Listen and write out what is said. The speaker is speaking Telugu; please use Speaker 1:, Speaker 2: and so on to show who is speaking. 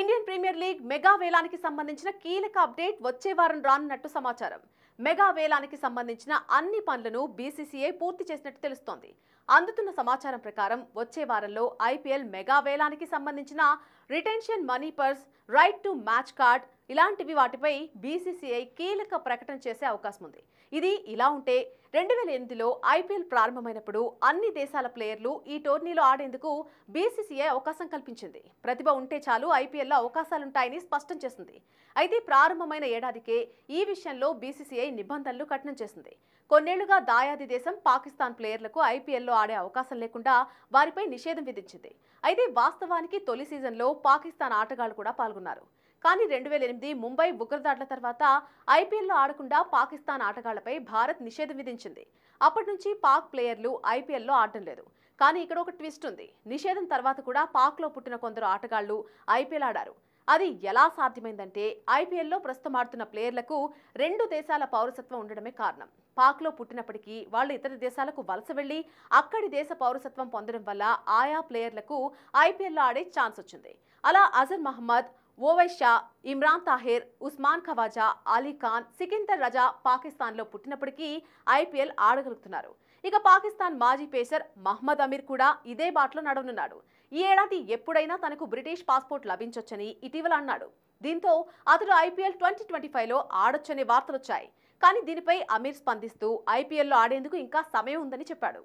Speaker 1: ఇండియన్ ప్రీమియర్ లీగ్ మెగా వేలానికి సంబంధించిన కీలక అప్డేట్ వచ్చే వారం రానున్నట్టు సమాచారం మెగా వేలానికి సంబంధించిన అన్ని పనులను బీసీసీఐ పూర్తి చేసినట్టు తెలుస్తోంది అందుతున్న సమాచారం ప్రకారం వచ్చే వారంలో ఐపీఎల్ మెగా వేలానికి సంబంధించిన retention money purse right to match card ఇలాంటివి వాటిపై బీసీసీఐ కీలక ప్రకటన చేసే అవకాశం ఉంది ఇది ఇలా ఉంటే రెండు వేల ఎనిమిదిలో ఐపీఎల్ ప్రారంభమైనప్పుడు అన్ని దేశాల ప్లేయర్లు ఈ టోర్నీలో ఆడేందుకు బీసీసీఐ అవకాశం కల్పించింది ప్రతిభ ఉంటే చాలు ఐపీఎల్లో అవకాశాలుంటాయని స్పష్టం చేసింది అయితే ప్రారంభమైన ఏడాదికే ఈ విషయంలో బీసీసీఐ నిబంధనలు కఠినం చేసింది కొన్నేళ్లుగా దాయాది దేశం పాకిస్తాన్ ప్లేయర్లకు ఐపీఎల్లో ఆడే అవకాశం లేకుండా వారిపై నిషేధం విధించింది అయితే వాస్తవానికి తొలి సీజన్లో పాకిస్తాన్ ఆటగాళ్లు కూడా పాల్గొన్నారు కానీ రెండు వేల ఎనిమిది ముంబై ఉగ్రదాడుల తర్వాత ఐపీఎల్లో ఆడకుండా పాకిస్తాన్ ఆటగాళ్లపై భారత్ నిషేధం విధించింది అప్పటి నుంచి పాక్ ప్లేయర్లు ఐపీఎల్లో ఆడటం లేదు కానీ ఇక్కడ ఒక ట్విస్ట్ ఉంది నిషేధం తర్వాత కూడా పాక్లో పుట్టిన కొందరు ఆటగాళ్లు ఐపీఎల్ ఆడారు అది ఎలా సాధ్యమైందంటే ఐపీఎల్లో ప్రస్తుతం ఆడుతున్న ప్లేయర్లకు రెండు దేశాల పౌరసత్వం ఉండడమే కారణం పాక్లో పుట్టినప్పటికీ వాళ్ళు ఇతర దేశాలకు వలస వెళ్లి అక్కడి దేశ పౌరసత్వం పొందడం వల్ల ఆయా ప్లేయర్లకు ఐపీఎల్లో ఆడే ఛాన్స్ వచ్చింది అలా అజర్ మహమ్మద్ ఓవై షా ఇమ్రాన్ తాహిర్ ఉస్మాన్ ఖవాజా అలీ ఖాన్ సికిందర్ రజా పాకిస్తాన్లో పుట్టినప్పటికీ ఐపీఎల్ ఆడగలుగుతున్నారు ఇక పాకిస్తాన్ మాజీ పేసర్ మహ్మద్ అమీర్ కూడా ఇదే బాటలో నడవనున్నాడు ఈ ఏడాది ఎప్పుడైనా తనకు బ్రిటిష్ పాస్పోర్ట్ లభించొచ్చని ఇటీవల అన్నాడు దీంతో అతడు ఐపీఎల్ ట్వంటీ ట్వంటీ ఫైవ్లో ఆడొచ్చనే వార్తలొచ్చాయి కానీ దీనిపై అమీర్ స్పందిస్తూ ఐపీఎల్లో ఆడేందుకు ఇంకా సమయం ఉందని చెప్పాడు